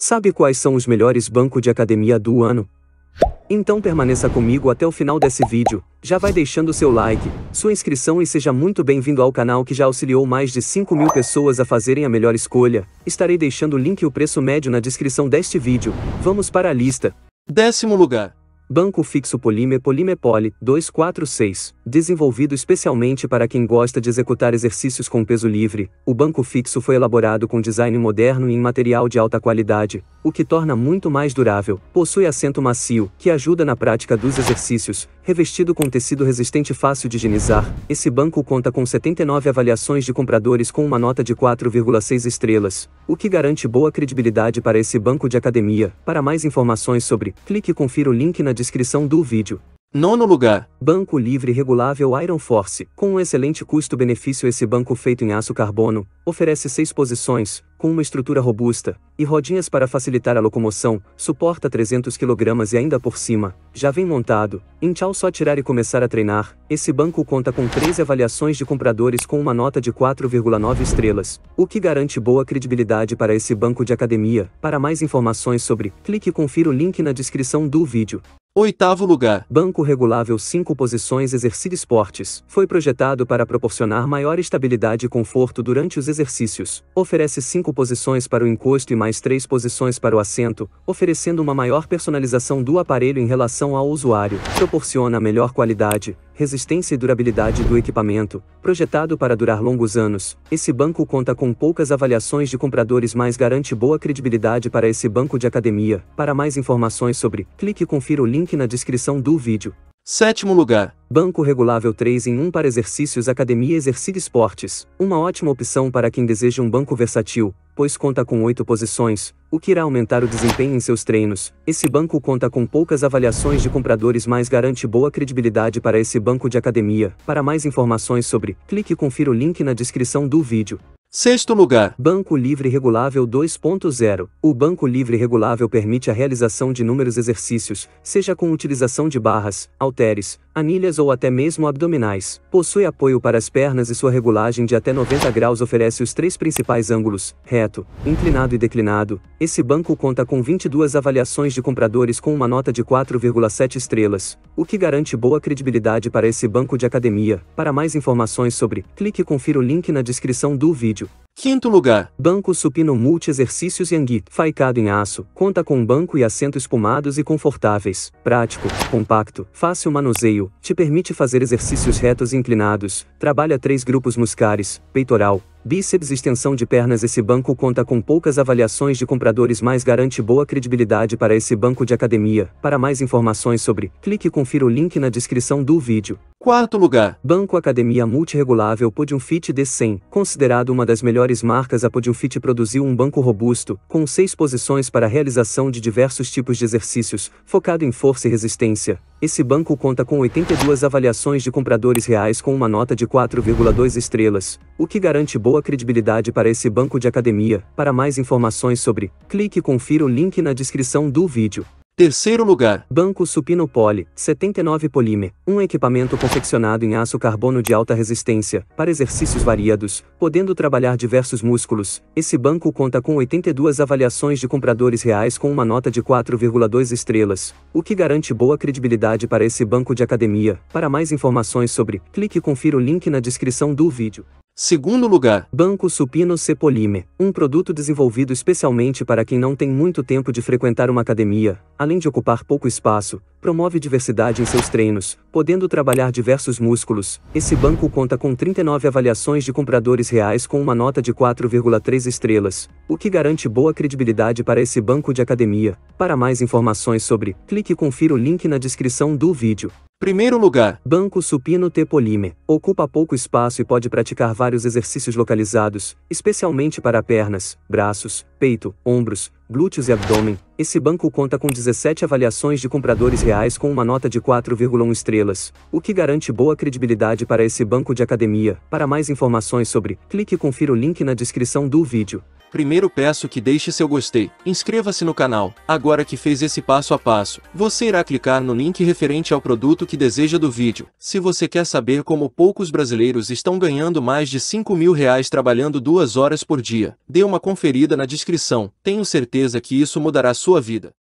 Sabe quais são os melhores bancos de academia do ano? Então permaneça comigo até o final desse vídeo, já vai deixando seu like, sua inscrição e seja muito bem-vindo ao canal que já auxiliou mais de 5 mil pessoas a fazerem a melhor escolha. Estarei deixando o link e o preço médio na descrição deste vídeo. Vamos para a lista. Décimo lugar. Banco Fixo Polime Polime Poly 246. Desenvolvido especialmente para quem gosta de executar exercícios com peso livre, o banco fixo foi elaborado com design moderno e em material de alta qualidade, o que torna muito mais durável. Possui assento macio, que ajuda na prática dos exercícios, revestido com tecido resistente fácil de higienizar. Esse banco conta com 79 avaliações de compradores com uma nota de 4,6 estrelas, o que garante boa credibilidade para esse banco de academia. Para mais informações sobre, clique e confira o link na descrição do vídeo. Nono lugar. Banco livre regulável Iron Force. Com um excelente custo-benefício, esse banco feito em aço carbono oferece seis posições, com uma estrutura robusta e rodinhas para facilitar a locomoção, suporta 300 kg e ainda por cima, já vem montado. Em tchau só tirar e começar a treinar. Esse banco conta com 13 avaliações de compradores com uma nota de 4,9 estrelas, o que garante boa credibilidade para esse banco de academia. Para mais informações sobre, clique e confira o link na descrição do vídeo. Oitavo lugar. Banco regulável 5 posições Exercício Esportes. Foi projetado para proporcionar maior estabilidade e conforto durante os exercícios. Oferece 5 posições para o encosto e mais 3 posições para o assento, oferecendo uma maior personalização do aparelho em relação ao usuário. Proporciona melhor qualidade, resistência e durabilidade do equipamento, projetado para durar longos anos, esse banco conta com poucas avaliações de compradores, mas garante boa credibilidade para esse banco de academia. Para mais informações sobre, clique e confira o link na descrição do vídeo. Sétimo lugar. Banco Regulável 3 em 1 para exercícios Academia exercício, Esportes. Uma ótima opção para quem deseja um banco versátil, pois conta com oito posições, o que irá aumentar o desempenho em seus treinos. Esse banco conta com poucas avaliações de compradores, mas garante boa credibilidade para esse banco de academia. Para mais informações sobre, clique e confira o link na descrição do vídeo. Sexto lugar. Banco Livre Regulável 2.0. O Banco Livre Regulável permite a realização de inúmeros exercícios, seja com utilização de barras, halteres, anilhas ou até mesmo abdominais. Possui apoio para as pernas e sua regulagem de até 90 graus oferece os três principais ângulos, reto, inclinado e declinado. Esse banco conta com 22 avaliações de compradores com uma nota de 4,7 estrelas, o que garante boa credibilidade para esse banco de academia. Para mais informações sobre, clique e confira o link na descrição do vídeo. Quinto lugar. Banco Supino Multi-Exercícios Yangui, faicado em aço, conta com banco e assento espumados e confortáveis, prático, compacto, fácil manuseio, te permite fazer exercícios retos e inclinados, trabalha três grupos musculares, peitoral, bíceps e extensão de pernas. Esse banco conta com poucas avaliações de compradores, mas garante boa credibilidade para esse banco de academia. Para mais informações sobre, clique e confira o link na descrição do vídeo. Quarto lugar. Banco Academia Multiregulável Podium Fit D100. Considerado uma das melhores marcas, a Podium Fit produziu um banco robusto, com seis posições para a realização de diversos tipos de exercícios, focado em força e resistência, esse banco conta com 82 avaliações de compradores reais com uma nota de 4,2 estrelas, o que garante boa credibilidade para esse banco de academia. Para mais informações sobre, clique e confira o link na descrição do vídeo. Terceiro lugar, Banco Supino Poli, 79 Polime, um equipamento confeccionado em aço carbono de alta resistência, para exercícios variados, podendo trabalhar diversos músculos. Esse banco conta com 82 avaliações de compradores reais com uma nota de 4,2 estrelas, o que garante boa credibilidade para esse banco de academia. Para mais informações sobre, clique e confira o link na descrição do vídeo. Segundo lugar, Banco Supino Cepolime, um produto desenvolvido especialmente para quem não tem muito tempo de frequentar uma academia, além de ocupar pouco espaço, promove diversidade em seus treinos, podendo trabalhar diversos músculos. Esse banco conta com 39 avaliações de compradores reais com uma nota de 4,3 estrelas, o que garante boa credibilidade para esse banco de academia. Para mais informações sobre, clique e confira o link na descrição do vídeo. Primeiro lugar, banco supino tepolime. Ocupa pouco espaço e pode praticar vários exercícios localizados, especialmente para pernas, braços, peito, ombros, glúteos e abdômen. Esse banco conta com 17 avaliações de compradores reais com uma nota de 4,1 estrelas, o que garante boa credibilidade para esse banco de academia. Para mais informações sobre, clique e confira o link na descrição do vídeo. Primeiro peço que deixe seu gostei, inscreva-se no canal. Agora que fez esse passo a passo, você irá clicar no link referente ao produto que deseja do vídeo. Se você quer saber como poucos brasileiros estão ganhando mais de 5 mil reais trabalhando duas horas por dia, dê uma conferida na descrição. Tenho certeza que isso mudará sua vida.